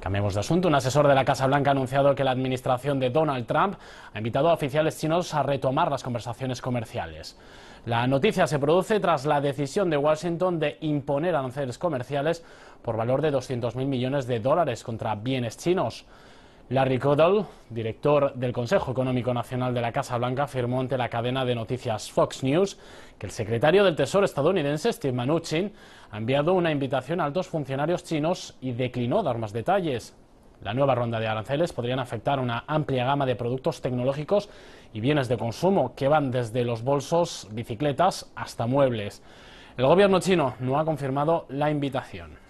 Cambiemos de asunto. Un asesor de la Casa Blanca ha anunciado que la administración de Donald Trump ha invitado a oficiales chinos a retomar las conversaciones comerciales. La noticia se produce tras la decisión de Washington de imponer aranceles comerciales por valor de 200.000 millones de dólares contra bienes chinos. Larry Kudlow, director del Consejo Económico Nacional de la Casa Blanca, afirmó ante la cadena de noticias Fox News que el secretario del Tesoro estadounidense, Steve Mnuchin, ha enviado una invitación a altos funcionarios chinos y declinó dar más detalles. La nueva ronda de aranceles podrían afectar una amplia gama de productos tecnológicos y bienes de consumo que van desde los bolsos, bicicletas hasta muebles. El gobierno chino no ha confirmado la invitación.